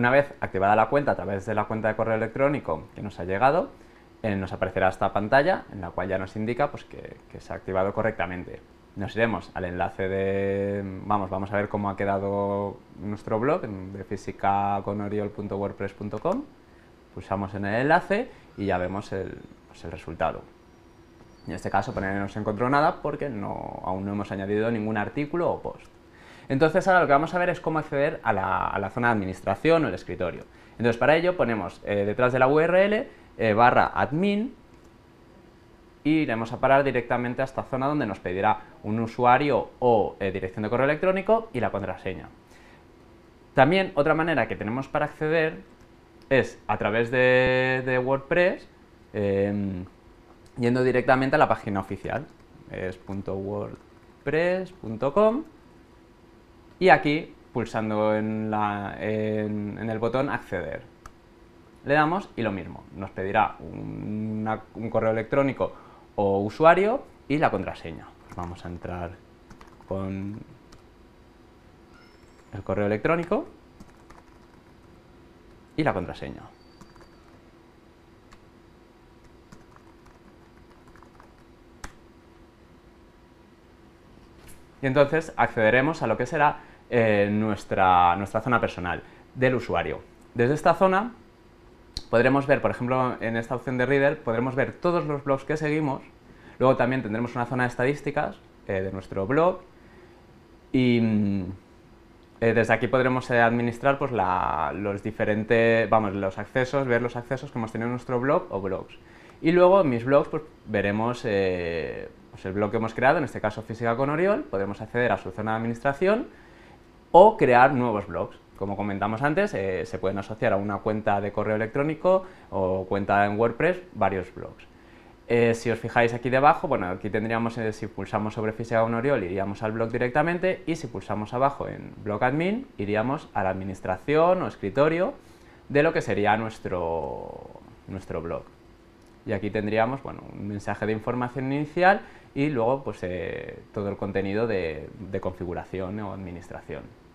Una vez activada la cuenta a través de la cuenta de correo electrónico que nos ha llegado, eh, nos aparecerá esta pantalla en la cual ya nos indica pues, que, se ha activado correctamente. Nos iremos al enlace de... Vamos, vamos a ver cómo ha quedado nuestro blog de físicaconoriol.wordpress.com. Pulsamos en el enlace y ya vemos el, pues, resultado. En este caso no se encontró nada porque aún no hemos añadido ningún artículo o post. Entonces ahora lo que vamos a ver es cómo acceder a la, zona de administración o el escritorio. Entonces para ello ponemos eh, detrás de la URL eh, barra admin y le vamos a parar directamente a esta zona donde nos pedirá un usuario o eh, dirección de correo electrónico y la contraseña. También otra manera que tenemos para acceder es a través de, WordPress em, yendo directamente a la página oficial, es y aquí pulsando en, el botón acceder. Le damos y lo mismo, nos pedirá un correo electrónico o usuario y la contraseña. Vamos a entrar con el correo electrónico y la contraseña. y entonces accederemos a lo que será eh, nuestra, nuestra zona personal del usuario. Desde esta zona podremos ver, por ejemplo, en esta opción de Reader, podremos ver todos los blogs que seguimos, luego también tendremos una zona de estadísticas eh, de nuestro blog y mm, eh, desde aquí podremos administrar pues, los diferentes, vamos, los accesos, ver los accesos que hemos tenido en nuestro blog o blogs. Y luego en mis blogs pues, veremos el blog que hemos creado, en este caso Física con Oriol, podemos acceder a su zona de administración o crear nuevos blogs. Como comentamos antes, eh, se pueden asociar a una cuenta de correo electrónico o cuenta en WordPress varios blogs. Eh, si os fijáis aquí debajo, bueno, aquí tendríamos, eh, si pulsamos sobre Física con Oriol, iríamos al blog directamente y si pulsamos abajo en Blog Admin, iríamos a la administración o escritorio de lo que sería nuestro, nuestro blog y aquí tendríamos bueno, un mensaje de información inicial y luego pues, eh, todo el contenido de configuración o administración.